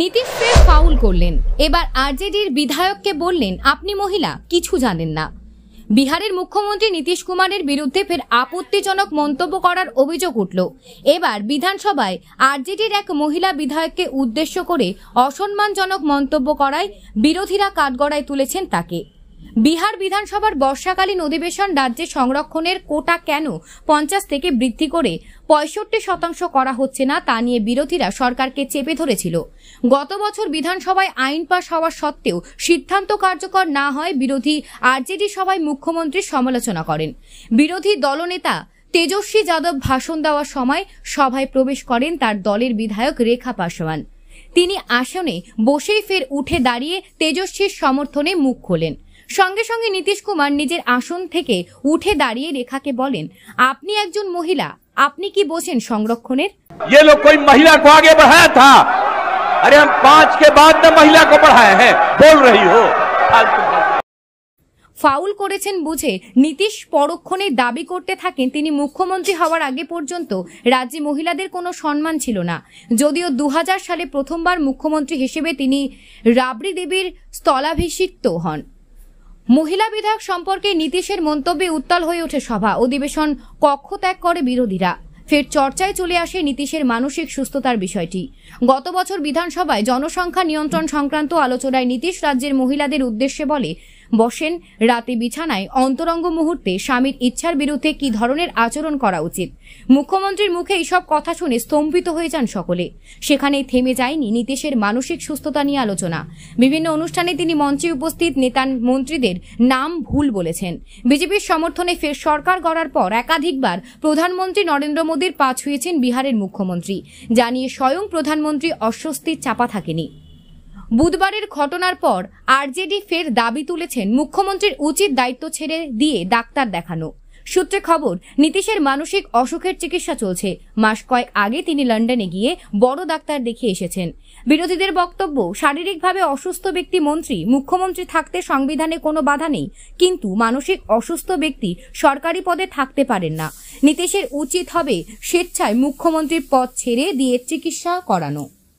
নীতিশ ফের ফাউল করলেন এবার আরজেডির বিধায়ককে বললেন আপনি মহিলা কিছু জানেন না বিহারের মুখ্যমন্ত্রী নীতিশ কুমারের বিরুদ্ধে ফের আপত্তিজনক মন্তব্য করার অভিযোগ উঠল এবার বিধানসভায় আরজেডির এক মহিলা বিধায়ককে উদ্দেশ্য করে অসম্মানজনক মন্তব্য করায় বিরোধীরা কাঠগড়ায় তুলেছেন তাকে বিহার বিধানসভার বর্ষাকালীন অধিবেশন রাজ্যে সংরক্ষণের কোটা কেন পঞ্চাশ থেকে বৃদ্ধি করে পঁয়ষট্টি শতাংশ করা হচ্ছে না তা নিয়ে বিরোধীরা সরকারকে চেপে ধরেছিল গত বছর বিধানসভায় আইন পাশ হওয়া সত্ত্বেও সিদ্ধান্ত কার্যকর না হয় বিরোধী আরজেডি সভায় মুখ্যমন্ত্রীর সমালোচনা করেন বিরোধী দলনেতা তেজস্বী যাদব ভাষণ দেওয়ার সময় সভায় প্রবেশ করেন তার দলের বিধায়ক রেখা পাশওয়ান তিনি আসনে বসেই ফের উঠে দাঁড়িয়ে তেজস্বীর সমর্থনে মুখ খোলেন সঙ্গে সঙ্গে নীতিশ কুমার নিজের আসন থেকে উঠে দাঁড়িয়ে রেখাকে বলেন আপনি একজন মহিলা আপনি কি বোঝেন সংরক্ষণের ये लोग कोई महिला को आगे बढ़ाया था अरे हम पांच के बाद ना महिला को बोल रही हो ফাউল করেছেন বুঝে নীতিশ পরক্ষণে দাবি করতে থাকেন তিনি মুখ্যমন্ত্রী হওয়ার আগে পর্যন্ত রাজ্যে মহিলাদের কোনো সম্মান ছিল না যদিও দু সালে প্রথমবার মুখ্যমন্ত্রী হিসেবে তিনি রাবড়ি দেবীর স্থলাভিষিক্ত হন মহিলা বিধায়ক সম্পর্কে নীতিশের মন্তব্যে উত্তাল হয়ে ওঠে সভা অধিবেশন কক্ষ ত্যাগ করে বিরোধীরা ফের চর্চায় চলে আসে নীতিশের মানসিক সুস্থতার বিষয়টি গত বছর বিধানসভায় জনসংখ্যা নিয়ন্ত্রণ সংক্রান্ত আলোচনায় নীতিশ রাজ্যের মহিলাদের উদ্দেশ্যে বলে বসেন রাতে বিছানায় অন্তরঙ্গ মুহূর্তে স্বামীর ইচ্ছার বিরুদ্ধে কি ধরনের আচরণ করা উচিত মুখ্যমন্ত্রীর মুখে এইসব কথা শুনে স্তম্ভিত হয়ে যান সকলে সেখানে থেমে যায়নি নীতিশের মানসিক সুস্থতা নিয়ে আলোচনা বিভিন্ন অনুষ্ঠানে তিনি মঞ্চে উপস্থিত নেতান মন্ত্রীদের নাম ভুল বলেছেন বিজেপির সমর্থনে ফের সরকার গড়ার পর একাধিকবার প্রধানমন্ত্রী নরেন্দ্র মোদীর পা ছুঁয়েছেন বিহারের মুখ্যমন্ত্রী জানিয়ে স্বয়ং প্রধানমন্ত্রী অস্বস্তির চাপা থাকেনি বুধবারের ঘটনার পর আরজেডি ফের দাবি তুলেছেন মুখ্যমন্ত্রীর উচিত দায়িত্ব ছেড়ে দিয়ে ডাক্তার দেখানো সূত্রে খবর নীতিশের মানসিক অসুখের চিকিৎসা চলছে মাস কয়েক আগে তিনি লন্ডনে গিয়ে বড় ডাক্তার দেখিয়ে এসেছেন বিরোধীদের বক্তব্য শারীরিকভাবে অসুস্থ ব্যক্তি মন্ত্রী মুখ্যমন্ত্রী থাকতে সংবিধানে কোনো বাধা নেই কিন্তু মানসিক অসুস্থ ব্যক্তি সরকারি পদে থাকতে পারেন না নীতিশের উচিত হবে স্বেচ্ছায় মুখ্যমন্ত্রীর পদ ছেড়ে দিয়ে চিকিৎসা করানো